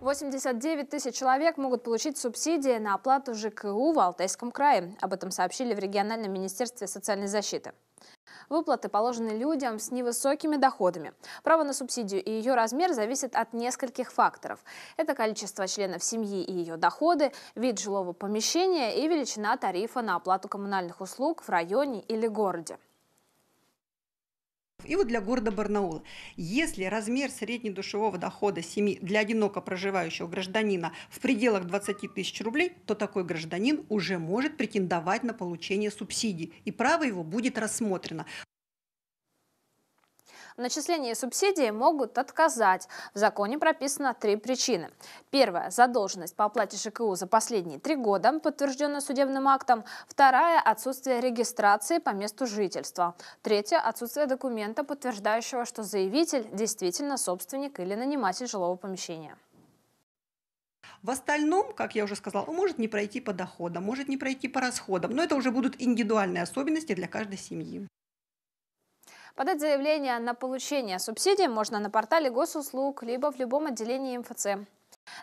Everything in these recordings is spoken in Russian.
89 тысяч человек могут получить субсидии на оплату ЖКУ в Алтайском крае. Об этом сообщили в региональном министерстве социальной защиты. Выплаты положены людям с невысокими доходами. Право на субсидию и ее размер зависят от нескольких факторов. Это количество членов семьи и ее доходы, вид жилого помещения и величина тарифа на оплату коммунальных услуг в районе или городе. И вот для города Барнаула. Если размер среднедушевого дохода семьи для одиноко проживающего гражданина в пределах 20 тысяч рублей, то такой гражданин уже может претендовать на получение субсидий, и право его будет рассмотрено начислении субсидии могут отказать. В законе прописано три причины. Первая – задолженность по оплате ЖКУ за последние три года, подтвержденная судебным актом. Вторая – отсутствие регистрации по месту жительства. Третья – отсутствие документа, подтверждающего, что заявитель действительно собственник или наниматель жилого помещения. В остальном, как я уже сказала, он может не пройти по доходам, может не пройти по расходам, но это уже будут индивидуальные особенности для каждой семьи. Подать заявление на получение субсидий можно на портале госуслуг, либо в любом отделении МФЦ.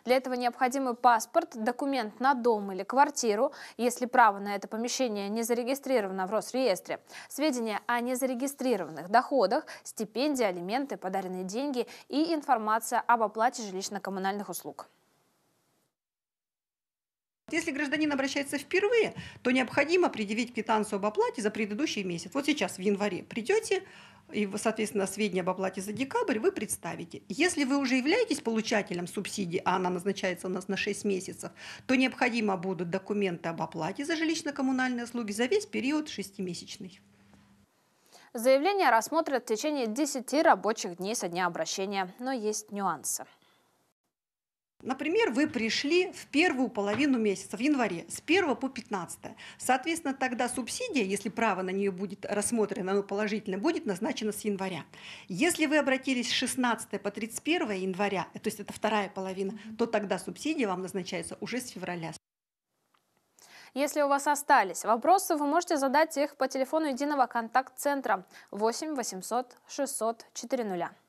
Для этого необходимы паспорт, документ на дом или квартиру, если право на это помещение не зарегистрировано в Росреестре, сведения о незарегистрированных доходах, стипендии, алименты, подаренные деньги и информация об оплате жилищно-коммунальных услуг. Если гражданин обращается впервые, то необходимо предъявить квитанцию об оплате за предыдущий месяц. Вот сейчас в январе придете, и, соответственно, сведения об оплате за декабрь вы представите. Если вы уже являетесь получателем субсидии, а она назначается у нас на 6 месяцев, то необходимо будут документы об оплате за жилищно-коммунальные услуги за весь период 6-месячный. Заявление рассмотрят в течение 10 рабочих дней со дня обращения, но есть нюансы. Например, вы пришли в первую половину месяца, в январе, с 1 по 15. Соответственно, тогда субсидия, если право на нее будет рассмотрено, оно положительно, будет назначено с января. Если вы обратились с 16 по 31 января, э, то есть это вторая половина, то тогда субсидия вам назначается уже с февраля. Если у вас остались вопросы, вы можете задать их по телефону единого контакт-центра 8 800 600 400.